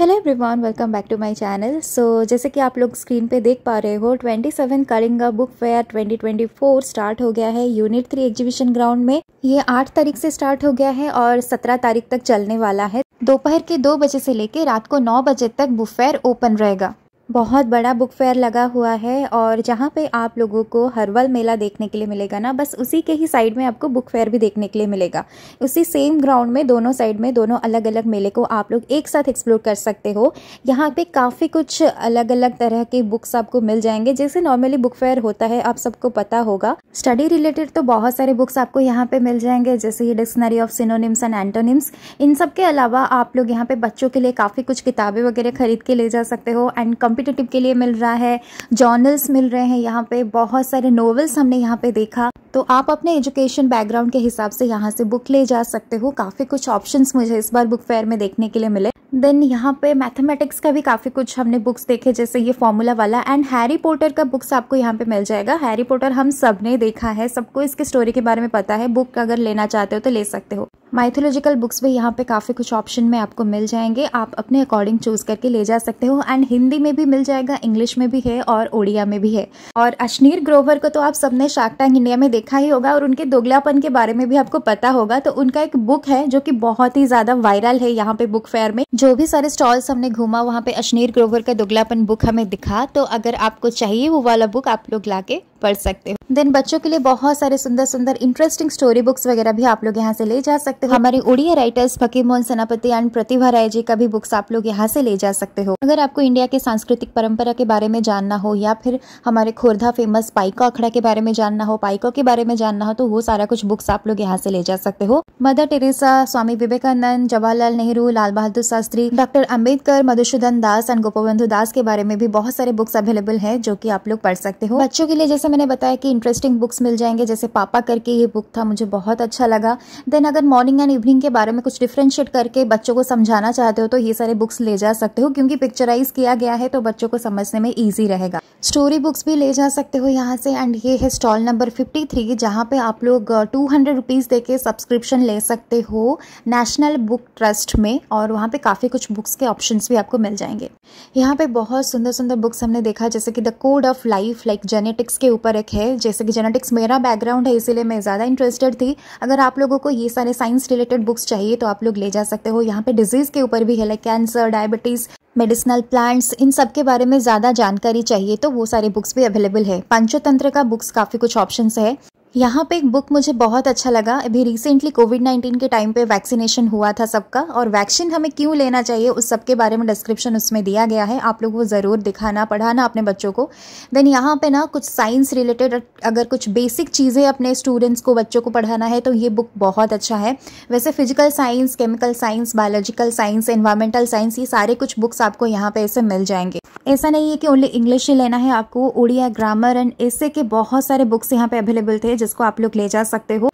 Hello everyone welcome back to my channel so जैसे कि आप लोग स्क्रीन पे देख पा रहे हो 27 seven Kalinga book fair 2024 start हो गया है यूनिट थ्री एग्जीबिशन ग्राउंड में ये 8 तारीख से स्टार्ट हो गया है और 17 तारीख तक चलने वाला है दोपहर के दो बजे से लेकर रात को नौ बजे तक बुक फेयर ओपन रहेगा बहुत बड़ा बुक फेयर लगा हुआ है और जहाँ पे आप लोगों को हरवल मेला देखने के लिए मिलेगा ना बस उसी के ही साइड में आपको बुक फेयर भी देखने के लिए मिलेगा उसी सेम ग्राउंड में दोनों साइड में दोनों अलग अलग मेले को आप लोग एक साथ एक्सप्लोर कर सकते हो यहाँ पे काफ़ी कुछ अलग अलग तरह के बुक्स आपको मिल जाएंगे जैसे नॉर्मली बुक फेयर होता है आप सबको पता होगा स्टडी रिलेटेड तो बहुत सारे बुक्स आपको यहाँ पे मिल जाएंगे जैसे ये dictionary of synonyms and antonyms इन सब के अलावा आप लोग यहाँ पे बच्चों के लिए काफ़ी कुछ किताबें वगैरह खरीद के ले जा सकते हो एंड कम कॉम्पिटिटिव के लिए मिल रहा है जॉर्नल्स मिल रहे हैं यहाँ पे बहुत सारे नॉवेल्स हमने यहाँ पे देखा तो आप अपने एजुकेशन बैकग्राउंड के हिसाब से यहाँ से बुक ले जा सकते हो काफ़ी कुछ ऑप्शंस मुझे इस बार बुक फेयर में देखने के लिए मिले देन यहाँ पे मैथमेटिक्स का भी काफ़ी कुछ हमने बुक्स देखे जैसे ये फॉर्मूला वाला एंड हैरी पोटर का बुक्स आपको यहाँ पे मिल जाएगा हैरी पोटर हम सब ने देखा है सबको इसके स्टोरी के बारे में पता है बुक अगर लेना चाहते हो तो ले सकते हो माइथोलॉजिकल बुक्स भी यहाँ पे काफ़ी कुछ ऑप्शन में आपको मिल जाएंगे आप अपने अकॉर्डिंग चूज करके ले जा सकते हो एंड हिंदी में भी मिल जाएगा इंग्लिश में भी है और ओडिया में भी है और अश्नीर ग्रोवर को तो आप सबने शार्क टैंक इंडिया में देखा ही होगा और उनके दोगलापन के बारे में भी आपको पता होगा तो उनका एक बुक है जो कि बहुत ही ज़्यादा वायरल है यहाँ पे बुक फेयर में जो जो भी सारे स्टॉल्स हमने घूमा वहाँ पे अश्नीर ग्रोवर का दुगलापन बुक हमें दिखा तो अगर आपको चाहिए वो वाला बुक आप लोग ला के पढ़ सकते हो देन बच्चों के लिए बहुत सारे सुंदर सुंदर इंटरेस्टिंग स्टोरी बुक्स वगैरह भी आप लोग यहाँ से ले जा सकते हो हमारे उड़िया राइटर्स फकीर मोहन सेनापति एंड प्रतिभा राय जी का भी बुक्स आप लोग यहाँ से ले जा सकते हो अगर आपको इंडिया के सांस्कृतिक परंपरा के बारे में जानना हो या फिर हमारे खोरधा फेमस पाइको अखड़ा के बारे में जानना हो पाइको के बारे में जानना हो तो वो सारा कुछ बुक्स आप लोग यहाँ से ले जा सकते हो Mother Teresa Swami Vivekananda Jawaharlal Nehru Lal Bahadur Shastri doctor Ambedkar Madhusudan Das and Gopabandhu Das के बारे में भी बहुत सारे बुक्स अवेलेबल है जो की आप लोग पढ़ सकते हो बच्चों के लिए जैसे जैसा मैंने बताया कि इंटरेस्टिंग बुक्स मिल जाएंगे जैसे पापा करके ये बुक था मुझे बहुत अच्छा लगा देन अगर मॉर्निंग एंड इवनिंग के बारे में कुछ डिफ्रेंशिएट करके बच्चों को समझाना चाहते हो तो ये सारे बुक्स ले जा सकते हो क्योंकि पिक्चराइज किया गया है तो बच्चों को समझने में ईजी रहेगा स्टोरी बुक्स भी ले जा सकते हो यहाँ से एंड ये है स्टॉल नंबर फिफ्टी थ्री जहाँ पे आप लोग टू हंड्रेड रुपीज़ दे के सब्सक्रिप्शन ले सकते हो नेशनल बुक ट्रस्ट में और वहाँ पे काफ़ी कुछ बुक्स के ऑप्शंस भी आपको मिल जाएंगे यहाँ पे बहुत सुंदर सुंदर बुक्स हमने देखा जैसे कि the code of life like genetics के ऊपर एक है जैसे कि जेनेटिक्स मेरा बैकग्राउंड है इसीलिए मैं ज़्यादा इंटरेस्टेड थी अगर आप लोगों को ये सारे साइंस रिलेटेड बुक्स चाहिए तो आप लोग ले जा सकते हो यहाँ पे डिजीज़ के ऊपर भी है like cancer diabetes medicinal plants इन सब के बारे में ज़्यादा जानकारी चाहिए तो वो सारे बुक्स भी अवेलेबल है पंचतंत्र का बुक्स काफ़ी कुछ ऑप्शन है यहाँ पे एक बुक मुझे बहुत अच्छा लगा अभी रिसेंटली कोविड नाइन्टीन के टाइम पे वैक्सीनेशन हुआ था सबका और वैक्सीन हमें क्यों लेना चाहिए उस सब के बारे में डिस्क्रिप्शन उसमें दिया गया है आप लोग वो ज़रूर दिखाना पढ़ाना अपने बच्चों को देन यहाँ पे ना कुछ साइंस रिलेटेड अगर कुछ बेसिक चीज़ें अपने स्टूडेंट्स को बच्चों को पढ़ाना है तो ये बुक बहुत अच्छा है वैसे physical science chemical science biological science environmental science ये सारे कुछ बुक्स आपको यहाँ पर ऐसे मिल जाएंगे ऐसा नहीं है कि ओनली इंग्लिश ही लेना है आपको उड़िया ग्रामर एंड ऐसे के बहुत सारे बुक्स यहाँ पर अवेलेबल थे जिसको आप लोग ले जा सकते हो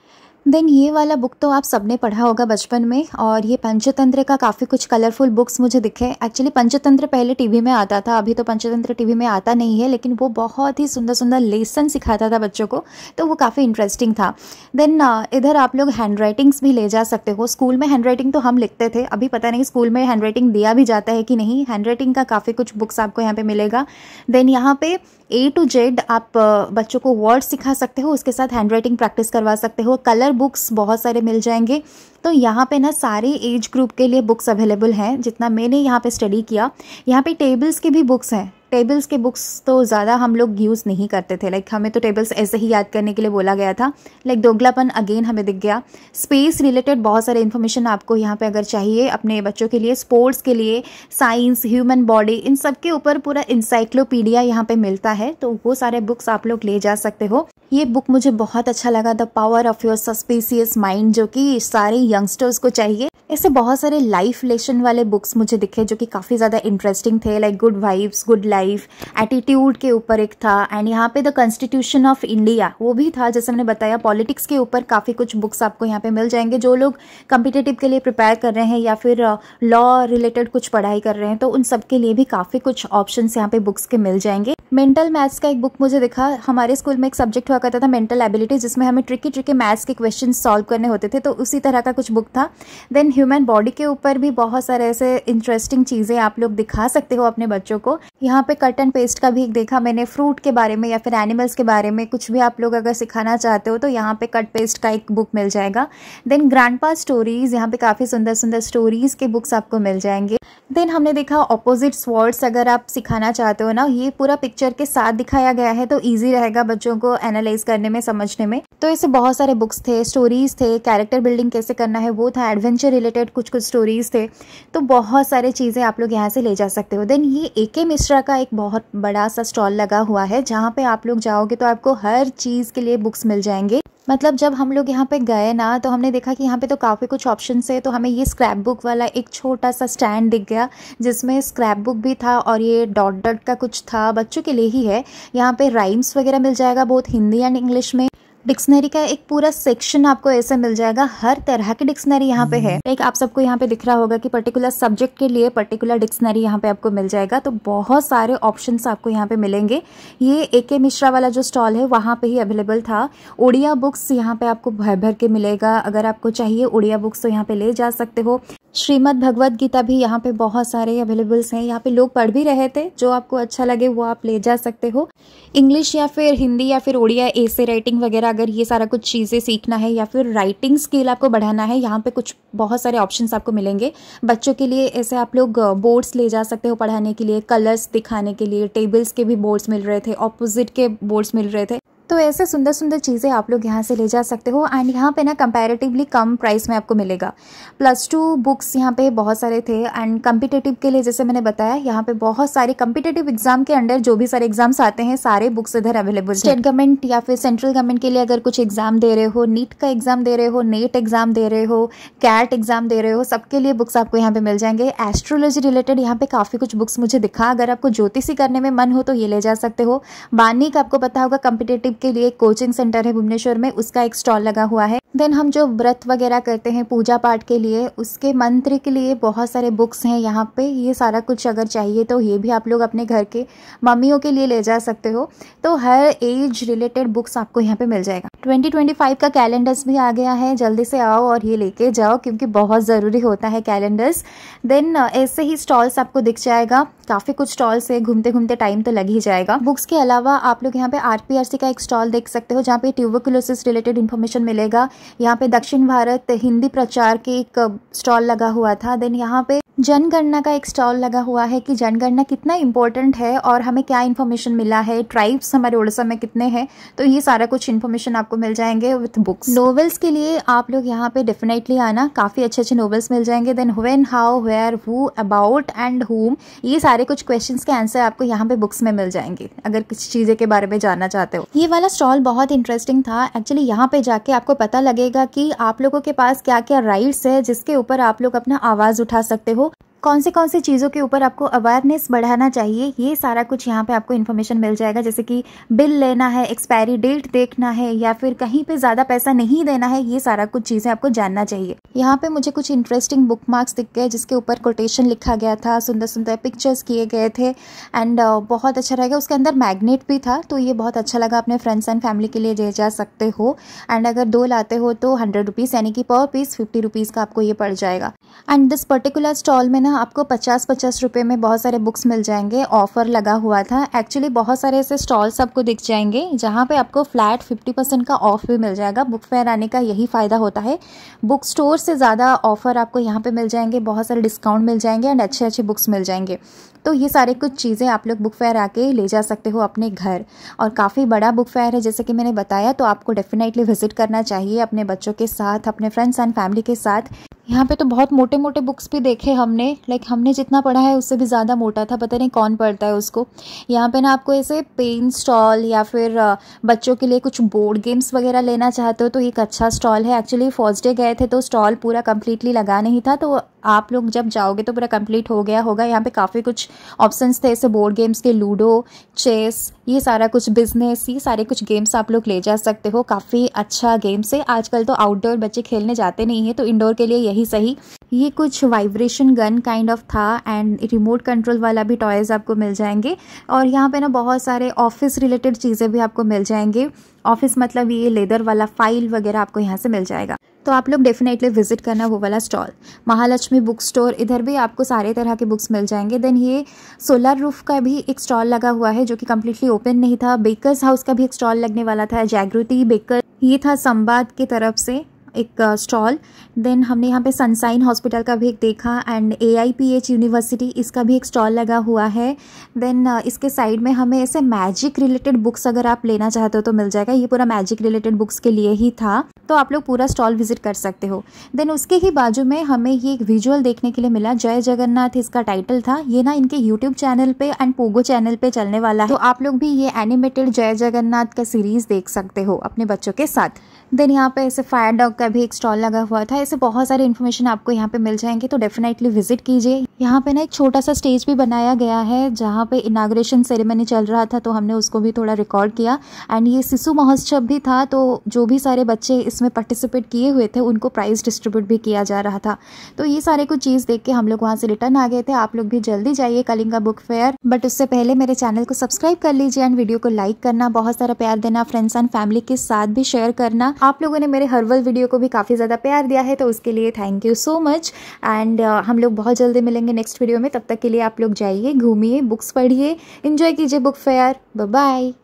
देन ये वाला बुक तो आप सबने पढ़ा होगा बचपन में और ये पंचतंत्र का काफ़ी कुछ कलरफुल बुक्स मुझे दिखे एक्चुअली पंचतंत्र पहले टीवी में आता था अभी तो पंचतंत्र टीवी में आता नहीं है लेकिन वो बहुत ही सुंदर सुंदर लेसन सिखाता था बच्चों को तो वो काफ़ी इंटरेस्टिंग था देन uh, इधर आप लोग हैंड राइटिंग्स भी ले जा सकते हो स्कूल में हैंड राइटिंग तो हम लिखते थे अभी पता नहीं स्कूल में हैंड राइटिंग दिया भी जाता है कि नहीं हैंड राइटिंग का काफ़ी कुछ बुक्स आपको यहाँ पर मिलेगा देन यहाँ पे ए टू जेड आप uh, बच्चों को वर्ड सिखा सकते हो उसके साथ हैंड राइटिंग प्रैक्टिस करवा सकते हो कलर बुक्स बहुत सारे मिल जाएंगे तो यहाँ पे ना सारे एज ग्रुप के लिए बुक्स अवेलेबल हैं जितना मैंने यहाँ पे स्टडी किया यहाँ पे टेबल्स के भी बुक्स हैं टेबल्स के बुक्स तो ज़्यादा हम लोग यूज़ नहीं करते थे लाइक हमें तो टेबल्स ऐसे ही याद करने के लिए बोला गया था लाइक दोगलापन अगेन हमें दिख गया स्पेस रिलेटेड बहुत सारे इन्फॉर्मेशन आपको यहाँ पे अगर चाहिए अपने बच्चों के लिए स्पोर्ट्स के लिए साइंस ह्यूमन बॉडी इन सब के ऊपर पूरा इंसाइक्लोपीडिया यहाँ पे मिलता है तो वो सारे बुक्स आप लोग ले जा सकते हो ये बुक मुझे बहुत अच्छा लगा the power of your subconscious mind जो कि सारे यंगस्टर्स को चाहिए ऐसे बहुत सारे लाइफ लेसन वाले बुक्स मुझे दिखे जो कि काफ़ी ज़्यादा इंटरेस्टिंग थे like good vibes good life life attitude के ऊपर एक था एंड यहाँ पे द कॉन्स्टिट्यूशन ऑफ इंडिया वो भी था जैसे मैंने बताया पॉलिटिक्स के ऊपर काफ़ी कुछ बुक्स आपको यहाँ पे मिल जाएंगे जो लोग कम्पिटेटिव के लिए प्रिपेयर कर रहे हैं या फिर लॉ uh, रिलेटेड कुछ पढ़ाई कर रहे हैं तो उन सब के लिए भी काफ़ी कुछ ऑप्शन यहाँ पे बुक्स के मिल जाएंगे मेंटल मैथ्स का एक बुक मुझे दिखा हमारे स्कूल में एक सब्जेक्ट हुआ करता था मेंटल एबिलिटी जिसमें हमें ट्रिकी ट्रिकी मैथ्स के क्वेश्चन सॉल्व करने होते थे तो उसी तरह का कुछ बुक था देन ह्यूमन बॉडी के ऊपर भी बहुत सारे ऐसे इंटरेस्टिंग चीज़ें आप लोग दिखा सकते हो अपने बच्चों को यहाँ पे पे कट एंड पेस्ट का भी एक देखा मैंने फ्रूट के बारे में या फिर एनिमल्स के बारे में कुछ भी आप लोग अगर सिखाना चाहते हो तो यहाँ पे कट पेस्ट का एक बुक मिल जाएगा देन ग्रैंड पा स्टोरीज़ यहाँ पे काफ़ी सुंदर सुंदर स्टोरीज़ के बुक्स आपको मिल जाएंगे देन हमने देखा ऑपोजिट वर्ड्स अगर आप सिखाना चाहते हो ना ये पूरा पिक्चर के साथ दिखाया गया है तो ईजी रहेगा बच्चों को एनालाइज करने में समझने में तो ऐसे बहुत सारे बुक्स थे स्टोरीज़ थे कैरेक्टर बिल्डिंग कैसे करना है वो था एडवेंचर रिलेटेड कुछ कुछ स्टोरीज़ थे तो बहुत सारे चीज़ें आप लोग यहाँ से ले जा सकते हो देन ये ए के मिश्रा का एक बहुत बड़ा सा स्टॉल लगा हुआ है जहाँ पे आप लोग जाओगे तो आपको हर चीज़ के लिए बुक्स मिल जाएंगे मतलब जब हम लोग यहाँ पे गए ना तो हमने देखा कि यहाँ पे तो काफ़ी कुछ ऑप्शन है तो हमें ये स्क्रैप बुक वाला एक छोटा सा स्टैंड दिख गया जिसमें स्क्रैप बुक भी था और ये डॉट डॉट का कुछ था बच्चों के लिए ही है यहाँ पे राइम्स वगैरह मिल जाएगा बहुत हिंदी एंड इंग्लिश में डिक्शनरी का एक पूरा सेक्शन आपको ऐसे मिल जाएगा हर तरह की डिक्शनरी यहाँ पे है एक आप सबको यहाँ पे दिख रहा होगा कि पर्टिकुलर सब्जेक्ट के लिए पर्टिकुलर डिक्शनरी यहाँ पे आपको मिल जाएगा तो बहुत सारे ऑप्शन आपको यहाँ पे मिलेंगे ये ए के मिश्रा वाला जो स्टॉल है वहाँ पे ही अवेलेबल था उड़िया बुक्स यहाँ पे आपको भर भर के मिलेगा अगर आपको चाहिए उड़िया बुक्स तो यहाँ पे ले जा सकते हो श्रीमद भगवत गीता भी यहाँ पे बहुत सारे अवेलेबल्स हैं यहाँ पे लोग पढ़ भी रहे थे जो आपको अच्छा लगे वो आप ले जा सकते हो इंग्लिश या फिर हिंदी या फिर उड़िया ए राइटिंग वगैरह अगर ये सारा कुछ चीज़ें सीखना है या फिर राइटिंग स्किल आपको बढ़ाना है यहाँ पे कुछ बहुत सारे ऑप्शंस आपको मिलेंगे बच्चों के लिए ऐसे आप लोग बोर्ड्स ले जा सकते हो पढ़ाने के लिए कलर्स दिखाने के लिए टेबल्स के भी बोर्ड्स मिल रहे थे ऑपोजिट के बोर्ड्स मिल रहे थे तो ऐसे सुंदर सुंदर चीज़ें आप लोग यहाँ से ले जा सकते हो एंड यहाँ पे ना कंपैरेटिवली कम प्राइस में आपको मिलेगा प्लस टू बुक्स यहाँ पे बहुत सारे थे एंड कम्पिटेटिव के लिए जैसे मैंने बताया यहाँ पे बहुत सारे कम्पिटेटिव एग्जाम के अंडर जो भी सारे एग्जाम्स आते हैं सारे बुक्स इधर अवेलेबल स्टेट गवर्नमेंट या फिर सेंट्रल गवर्नमेंट के लिए अगर कुछ एग्जाम दे रहे हो नीट का एग्जाम दे रहे हो नेट एग्जाम दे रहे हो कैट एग्जाम दे रहे हो सबके लिए बुक्स आपको यहाँ पे मिल जाएंगे एस्ट्रोलॉजी रिलेटेड यहाँ पे काफ़ी कुछ बुक्स मुझे दिखा अगर आपको ज्योतिषी करने में मन हो तो ये ले जा सकते हो बानी का आपको पता होगा कम्पिटेटिव के लिए कोचिंग सेंटर है भुवनेश्वर में उसका एक स्टॉल लगा हुआ है। देन हम जो व्रत वगैरह करते हैं पूजा पाठ के लिए उसके मंत्र के लिए बहुत सारे बुक्स हैं यहाँ पे ये सारा कुछ अगर चाहिए तो ये भी आप लोग अपने घर के मम्मियों के लिए ले जा सकते हो तो हर एज रिलेटेड बुक्स आपको यहाँ पे मिल जाएगा 2025 का कैलेंडर्स भी आ गया है जल्दी से आओ और ये लेके जाओ क्योंकि बहुत ज़रूरी होता है कैलेंडर्स देन ऐसे ही स्टॉल्स आपको दिख जाएगा काफ़ी कुछ स्टॉल्स है घूमते घूमते टाइम तो लग ही जाएगा बुक्स के अलावा आप लोग यहाँ पे आर का एक स्टॉल देख सकते हो जहाँ पे ट्यूबोकुलोसिस रिलेटेड इन्फॉर्मेशन मिलेगा यहाँ पे दक्षिण भारत हिंदी प्रचार के एक स्टॉल लगा हुआ था देन यहाँ पे जनगणना का एक स्टॉल लगा हुआ है कि जनगणना कितना इम्पोर्टेंट है और हमें क्या इन्फॉर्मेशन मिला है ट्राइब्स हमारे उड़ीसा में कितने हैं तो ये सारा कुछ इन्फॉर्मेशन आपको मिल जाएंगे विथ बुक्स नॉवेल्स के लिए आप लोग यहाँ पे डेफिनेटली आना काफ़ी अच्छे अच्छे नोवेल्स मिल जाएंगे then when how where who about and home ये सारे कुछ क्वेश्चन के आंसर आपको यहाँ पे बुक्स में मिल जाएंगे अगर किसी चीज़ें के बारे में जानना चाहते हो ये वाला स्टॉल बहुत इंटरेस्टिंग था एक्चुअली यहाँ पे जाके आपको पता लगेगा कि आप लोगों के पास क्या क्या राइट्स है जिसके ऊपर आप लोग अपना आवाज़ उठा सकते हो कौन से कौन सी चीज़ों के ऊपर आपको अवेयरनेस बढ़ाना चाहिए ये सारा कुछ यहाँ पे आपको इन्फॉर्मेशन मिल जाएगा जैसे कि बिल लेना है एक्सपायरी डेट देखना है या फिर कहीं पे ज़्यादा पैसा नहीं देना है ये सारा कुछ चीज़ें आपको जानना चाहिए यहाँ पे मुझे कुछ इंटरेस्टिंग बुक मार्क्स दिख गए जिसके ऊपर कोटेशन लिखा गया था सुंदर सुंदर पिक्चर्स किए गए थे एंड uh, बहुत अच्छा रहेगा उसके अंदर मैगनेट भी था तो ये बहुत अच्छा लगा अपने फ्रेंड्स एंड फैमिली के लिए ले जा सकते हो एंड अगर दो लाते हो तो हंड्रेड रुपीज़ यानी कि पर पीस फिफ्टी रुपीज़ का आपको ये पड़ जाएगा एंड दिस पर्टिकुलर स्टॉल में ना यहाँ आपको पचास पचास रुपये में बहुत सारे बुक्स मिल जाएंगे ऑफ़र लगा हुआ था एक्चुअली बहुत सारे ऐसे स्टॉल्स आपको दिख जाएंगे जहाँ पे आपको फ्लैट फिफ्टी परसेंट का ऑफ़ भी मिल जाएगा बुक फेयर आने का यही फ़ायदा होता है बुक स्टोर से ज़्यादा ऑफ़र आपको यहाँ पर मिल जाएंगे बहुत सारे डिस्काउंट मिल जाएंगे एंड अच्छे अच्छे बुक्स मिल जाएंगे तो ये सारे कुछ चीज़ें आप लोग बुक फेयर आके ले जा सकते हो अपने घर और काफ़ी बड़ा बुक फेयर है जैसे कि मैंने बताया तो आपको डेफिनेटली विजिट करना चाहिए अपने बच्चों के साथ अपने फ्रेंड्स एंड फैमिली के साथ यहाँ पे तो बहुत मोटे मोटे बुक्स भी देखे हमने लाइक हमने जितना पढ़ा है उससे भी ज़्यादा मोटा था पता नहीं कौन पढ़ता है उसको यहाँ पे ना आपको ऐसे पेन स्टॉल या फिर बच्चों के लिए कुछ बोर्ड गेम्स वगैरह लेना चाहते हो तो एक अच्छा स्टॉल है एक्चुअली फर्स्ट डे गए थे तो स्टॉल पूरा कम्प्लीटली लगा नहीं था तो आप लोग जब जाओगे तो पूरा कंप्लीट हो गया होगा यहाँ पे काफ़ी कुछ ऑप्शंस थे जैसे बोर्ड गेम्स के लूडो चेस ये सारा कुछ बिजनेस ये सारे कुछ गेम्स आप लोग ले जा सकते हो काफ़ी अच्छा गेम्स है आजकल तो आउटडोर बच्चे खेलने जाते नहीं हैं तो इंडोर के लिए यही सही ये कुछ वाइब्रेशन गन काइंड ऑफ था एंड रिमोट कंट्रोल वाला भी टॉयज़ आपको मिल जाएंगे और यहाँ पे ना बहुत सारे ऑफिस रिलेटेड चीज़ें भी आपको मिल जाएंगे ऑफिस मतलब ये लेदर वाला फाइल वगैरह आपको यहाँ से मिल जाएगा तो आप लोग डेफिनेटली विजिट करना वो वाला स्टॉल महालक्ष्मी बुक स्टोर इधर भी आपको सारे तरह के बुक्स मिल जाएंगे देन ये सोलर रूफ का भी एक स्टॉल लगा हुआ है जो कि कम्प्लीटली ओपन नहीं था बेकर्स हाउस का भी एक स्टॉल लगने वाला था जागृति बेकर ये था संवाद की तरफ से एक स्टॉल देन हमने यहाँ पे सनसाइन हॉस्पिटल का भी एक देखा एंड ए यूनिवर्सिटी इसका भी एक स्टॉल लगा हुआ है देन इसके साइड में हमें ऐसे मैजिक रिलेटेड बुक्स अगर आप लेना चाहते हो तो मिल जाएगा ये पूरा मैजिक रिलेटेड बुक्स के लिए ही था तो आप लोग पूरा स्टॉल विजिट कर सकते हो देन उसके ही बाजू में हमें ये एक विजुअल देखने के लिए मिला जय जगन्नाथ इसका टाइटल था ये ना इनके यूट्यूब चैनल पे एंड पोगो चैनल पे चलने वाला है तो आप लोग भी ये एनिमेटेड जय जगन्नाथ का सीरीज देख सकते हो अपने बच्चों के साथ देन यहाँ पे ऐसे फायर डॉग का भी एक स्टॉल लगा हुआ था ऐसे बहुत सारे इन्फॉर्मेशन आपको यहाँ पे मिल जाएंगे तो डेफिनेटली विजिट कीजिए यहाँ पे ना एक छोटा सा स्टेज भी बनाया गया है जहाँ पे इनाग्रेशन सेरेमनी चल रहा था तो हमने उसको भी थोड़ा रिकॉर्ड किया एंड ये शिशु महोत्सव भी था तो जो भी सारे बच्चे इसमें पार्टिसिपेट किए हुए थे उनको प्राइज़ डिस्ट्रीब्यूट भी किया जा रहा था तो ये सारे कुछ चीज़ देख के हम लोग वहाँ से रिटर्न आ गए थे आप लोग भी जल्दी जाइए कलिंगा बुक फेयर बट उससे पहले मेरे चैनल को सब्सक्राइब कर लीजिए एंड वीडियो को लाइक करना बहुत सारा प्यार देना फ्रेंड्स एंड फैमिली के साथ भी शेयर करना आप लोगों ने मेरे हर्बल वीडियो को भी काफ़ी ज़्यादा प्यार दिया है तो उसके लिए thank you so much and हम लोग बहुत जल्दी मिलेंगे मिलेंगे नेक्स्ट वीडियो में तब तक के लिए आप लोग जाइए घूमिए बुक्स पढ़िए इन्जॉय कीजिए बुक फेयर बाय